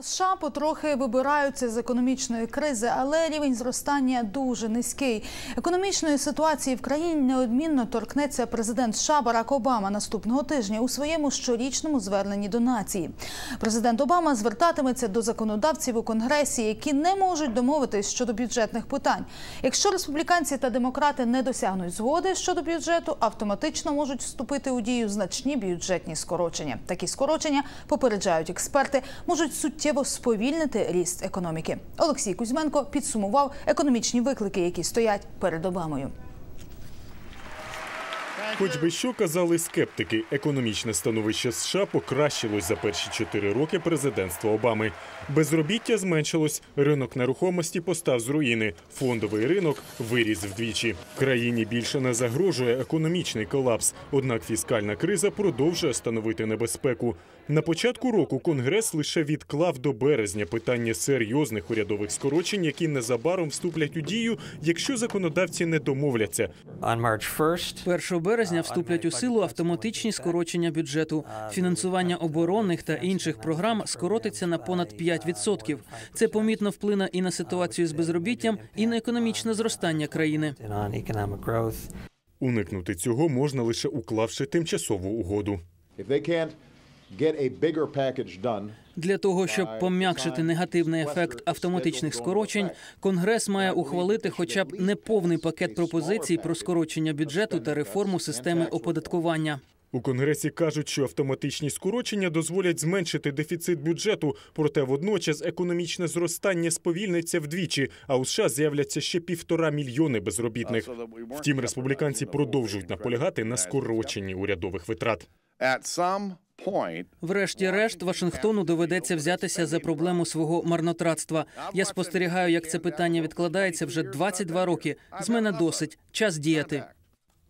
США потрохи вибираються з економічної кризи, але рівень зростання дуже низький. Економічної ситуації в країні неодмінно торкнеться президент США Барак Обама наступного тижня у своєму щорічному зверненні до нації. Президент Обама звертатиметься до законодавців у конгресі, які не можуть домовитись щодо бюджетних питань. Якщо республіканці та демократи не досягнуть згоди щодо бюджету, автоматично можуть вступити у дію значні бюджетні скорочення. Такі скорочення попереджають експерти, можуть суттєво суттєво сповільнити ріст економіки. Олексій Кузьменко підсумував економічні виклики, які стоять перед Обамою. Хоч би що казали скептики, економічне становище США покращилось за перші чотири роки президентства Обами. Безробіття зменшилось, ринок нерухомості постав з руїни. Фондовий ринок виріс вдвічі. Країні більше не загрожує економічний колапс. Однак фіскальна криза продовжує становити небезпеку. На початку року конгрес лише відклав до березня питання серйозних урядових скорочень, які незабаром вступлять у дію, якщо законодавці не домовляться. 1 березня uh, вступлять у силу автоматичні скорочення uh, бюджету. Фінансування оборонних та інших програм скоротиться на понад 5%. Це помітно вплине і на ситуацію з uh, безробіттям, і на економічне зростання країни. Уникнути цього можна лише уклавши тимчасову угоду. Для того щоб пом'якшити негативний ефект автоматичних скорочень, конгрес має ухвалити хоча б неповний пакет пропозицій про скорочення бюджету та реформу системи оподаткування. У конгресі кажуть, що автоматичні скорочення дозволять зменшити дефіцит бюджету, проте водночас економічне зростання сповільниться вдвічі. А у США з'являться ще півтора мільйони безробітних. Втім, республіканці продовжують наполягати на скороченні урядових витрат. Врешті-решт Вашингтону доведеться взятися за проблему свого марнотратства. Я спостерігаю, як це питання відкладається вже 22 роки. З мене досить час діяти.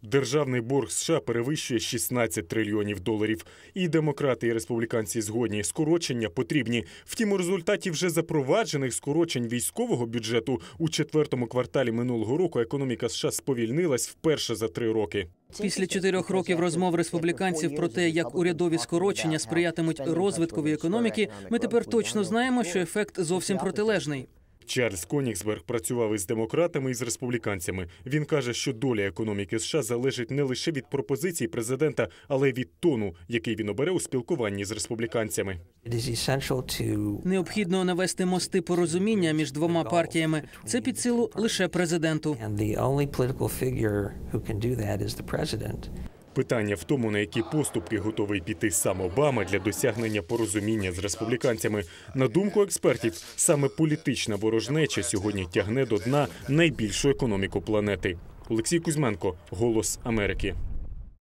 Державний борг США перевищує 16 трильйонів доларів. І демократи і республіканці згодні скорочення потрібні. Втім, у результаті вже запроваджених скорочень військового бюджету у четвертому кварталі минулого року економіка США сповільнилась вперше за три роки. Після чотирьох років розмов республіканців про те, як урядові скорочення сприятимуть розвиткові економіки. Ми тепер точно знаємо, що ефект зовсім протилежний. Чарльз Конігсберг працював із демократами і з республіканцями. Він каже, що доля економіки США залежить не лише від пропозицій президента, але й від тону, який він обере у спілкуванні з республіканцями. необхідно навести мости порозуміння між двома партіями. Це під силу лише президенту. Питання в тому, на які поступки готовий піти сам Обама для досягнення порозуміння з республіканцями, на думку експертів, саме політична ворожнеча сьогодні тягне до дна найбільшу економіку планети. Олексій Кузьменко, Голос Америки.